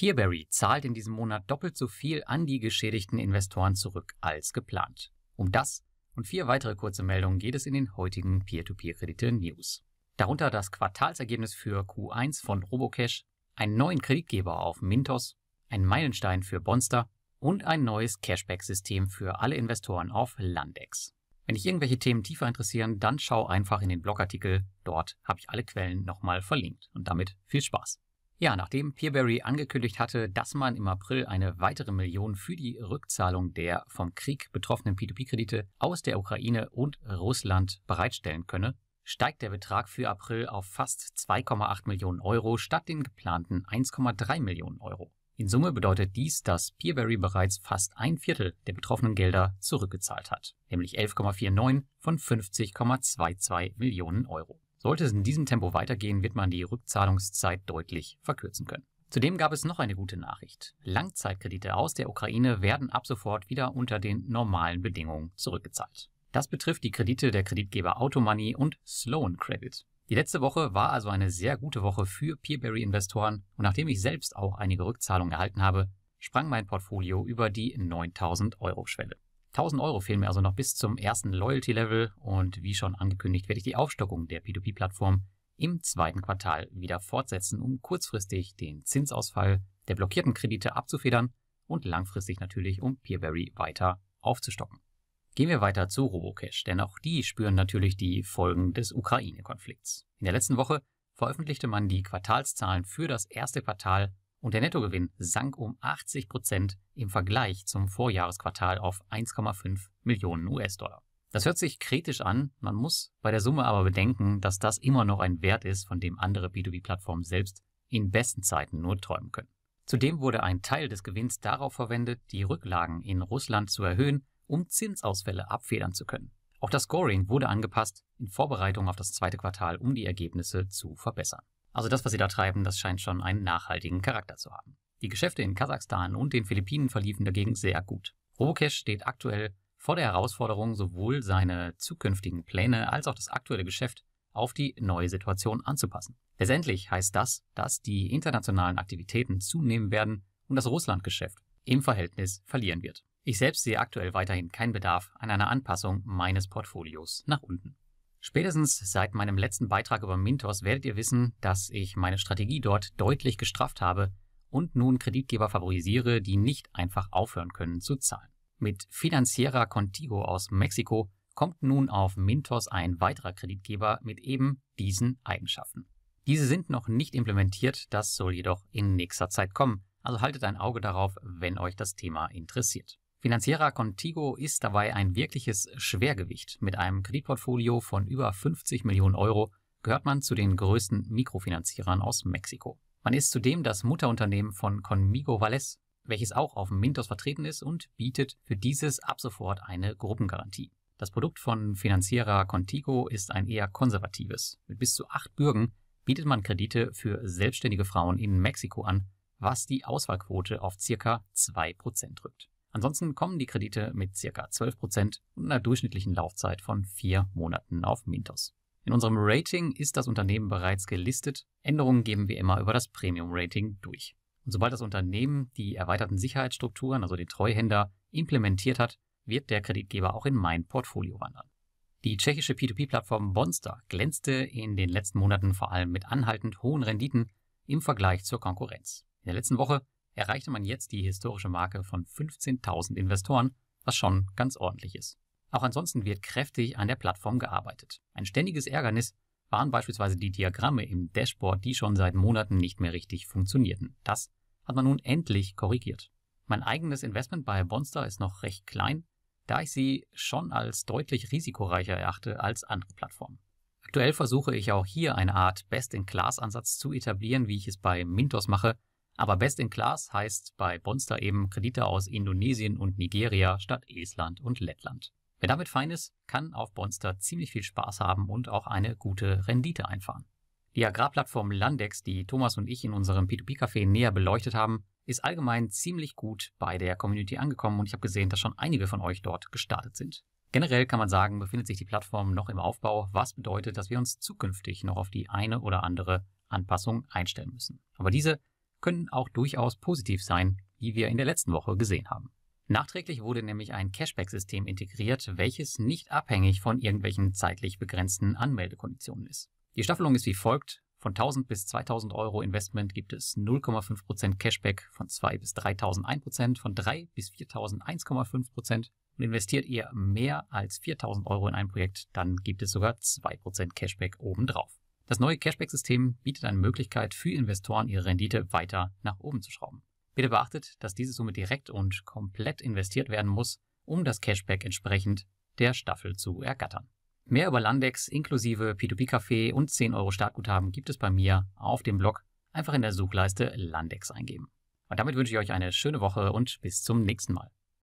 Peerberry zahlt in diesem Monat doppelt so viel an die geschädigten Investoren zurück als geplant. Um das und vier weitere kurze Meldungen geht es in den heutigen Peer-to-Peer-Kredite-News. Darunter das Quartalsergebnis für Q1 von Robocash, einen neuen Kreditgeber auf Mintos, einen Meilenstein für Bonster und ein neues Cashback-System für alle Investoren auf Landex. Wenn dich irgendwelche Themen tiefer interessieren, dann schau einfach in den Blogartikel. Dort habe ich alle Quellen nochmal verlinkt. Und damit viel Spaß. Ja, nachdem Peerberry angekündigt hatte, dass man im April eine weitere Million für die Rückzahlung der vom Krieg betroffenen P2P-Kredite aus der Ukraine und Russland bereitstellen könne, steigt der Betrag für April auf fast 2,8 Millionen Euro statt den geplanten 1,3 Millionen Euro. In Summe bedeutet dies, dass Peerberry bereits fast ein Viertel der betroffenen Gelder zurückgezahlt hat, nämlich 11,49 von 50,22 Millionen Euro. Sollte es in diesem Tempo weitergehen, wird man die Rückzahlungszeit deutlich verkürzen können. Zudem gab es noch eine gute Nachricht. Langzeitkredite aus der Ukraine werden ab sofort wieder unter den normalen Bedingungen zurückgezahlt. Das betrifft die Kredite der Kreditgeber Automoney und Sloan Credit. Die letzte Woche war also eine sehr gute Woche für Peerberry-Investoren und nachdem ich selbst auch einige Rückzahlungen erhalten habe, sprang mein Portfolio über die 9000 Euro-Schwelle. 1000 Euro fehlen mir also noch bis zum ersten Loyalty-Level und wie schon angekündigt werde ich die Aufstockung der P2P-Plattform im zweiten Quartal wieder fortsetzen, um kurzfristig den Zinsausfall der blockierten Kredite abzufedern und langfristig natürlich um Peerberry weiter aufzustocken. Gehen wir weiter zu Robocash, denn auch die spüren natürlich die Folgen des Ukraine-Konflikts. In der letzten Woche veröffentlichte man die Quartalszahlen für das erste Quartal und der Nettogewinn sank um 80 Prozent im Vergleich zum Vorjahresquartal auf 1,5 Millionen US-Dollar. Das hört sich kritisch an, man muss bei der Summe aber bedenken, dass das immer noch ein Wert ist, von dem andere B2B-Plattformen selbst in besten Zeiten nur träumen können. Zudem wurde ein Teil des Gewinns darauf verwendet, die Rücklagen in Russland zu erhöhen, um Zinsausfälle abfedern zu können. Auch das Scoring wurde angepasst in Vorbereitung auf das zweite Quartal, um die Ergebnisse zu verbessern. Also das, was sie da treiben, das scheint schon einen nachhaltigen Charakter zu haben. Die Geschäfte in Kasachstan und den Philippinen verliefen dagegen sehr gut. Robocash steht aktuell vor der Herausforderung, sowohl seine zukünftigen Pläne als auch das aktuelle Geschäft auf die neue Situation anzupassen. Letztendlich heißt das, dass die internationalen Aktivitäten zunehmen werden und das Russlandgeschäft im Verhältnis verlieren wird. Ich selbst sehe aktuell weiterhin keinen Bedarf an einer Anpassung meines Portfolios nach unten. Spätestens seit meinem letzten Beitrag über Mintos werdet ihr wissen, dass ich meine Strategie dort deutlich gestrafft habe und nun Kreditgeber favorisiere, die nicht einfach aufhören können zu zahlen. Mit Financiera Contigo aus Mexiko kommt nun auf Mintos ein weiterer Kreditgeber mit eben diesen Eigenschaften. Diese sind noch nicht implementiert, das soll jedoch in nächster Zeit kommen, also haltet ein Auge darauf, wenn euch das Thema interessiert. Financiera Contigo ist dabei ein wirkliches Schwergewicht. Mit einem Kreditportfolio von über 50 Millionen Euro gehört man zu den größten Mikrofinanzierern aus Mexiko. Man ist zudem das Mutterunternehmen von Conmigo Valles, welches auch auf Mintos vertreten ist und bietet für dieses ab sofort eine Gruppengarantie. Das Produkt von Financiera Contigo ist ein eher konservatives. Mit bis zu acht Bürgen bietet man Kredite für selbstständige Frauen in Mexiko an, was die Auswahlquote auf circa zwei Prozent drückt. Ansonsten kommen die Kredite mit ca. 12% und einer durchschnittlichen Laufzeit von vier Monaten auf Mintos. In unserem Rating ist das Unternehmen bereits gelistet. Änderungen geben wir immer über das Premium-Rating durch. Und sobald das Unternehmen die erweiterten Sicherheitsstrukturen, also den Treuhänder, implementiert hat, wird der Kreditgeber auch in mein Portfolio wandern. Die tschechische P2P-Plattform Bonster glänzte in den letzten Monaten vor allem mit anhaltend hohen Renditen im Vergleich zur Konkurrenz. In der letzten Woche erreichte man jetzt die historische Marke von 15.000 Investoren, was schon ganz ordentlich ist. Auch ansonsten wird kräftig an der Plattform gearbeitet. Ein ständiges Ärgernis waren beispielsweise die Diagramme im Dashboard, die schon seit Monaten nicht mehr richtig funktionierten. Das hat man nun endlich korrigiert. Mein eigenes Investment bei Bonster ist noch recht klein, da ich sie schon als deutlich risikoreicher erachte als andere Plattformen. Aktuell versuche ich auch hier eine Art Best-in-Class-Ansatz zu etablieren, wie ich es bei Mintos mache, aber Best in Class heißt bei Bonster eben Kredite aus Indonesien und Nigeria statt Estland und Lettland. Wer damit fein ist, kann auf Bonster ziemlich viel Spaß haben und auch eine gute Rendite einfahren. Die Agrarplattform Landex, die Thomas und ich in unserem P2P-Café näher beleuchtet haben, ist allgemein ziemlich gut bei der Community angekommen und ich habe gesehen, dass schon einige von euch dort gestartet sind. Generell kann man sagen, befindet sich die Plattform noch im Aufbau, was bedeutet, dass wir uns zukünftig noch auf die eine oder andere Anpassung einstellen müssen. Aber diese können auch durchaus positiv sein, wie wir in der letzten Woche gesehen haben. Nachträglich wurde nämlich ein Cashback-System integriert, welches nicht abhängig von irgendwelchen zeitlich begrenzten Anmeldekonditionen ist. Die Staffelung ist wie folgt. Von 1000 bis 2000 Euro Investment gibt es 0,5% Cashback, von 2 bis 3000 1%, von 3 bis 4000 1,5%. Und investiert ihr mehr als 4000 Euro in ein Projekt, dann gibt es sogar 2% Cashback obendrauf. Das neue Cashback-System bietet eine Möglichkeit für Investoren, ihre Rendite weiter nach oben zu schrauben. Bitte beachtet, dass diese Summe direkt und komplett investiert werden muss, um das Cashback entsprechend der Staffel zu ergattern. Mehr über Landex inklusive P2P-Café und 10 Euro Startguthaben gibt es bei mir auf dem Blog. Einfach in der Suchleiste Landex eingeben. Und damit wünsche ich euch eine schöne Woche und bis zum nächsten Mal.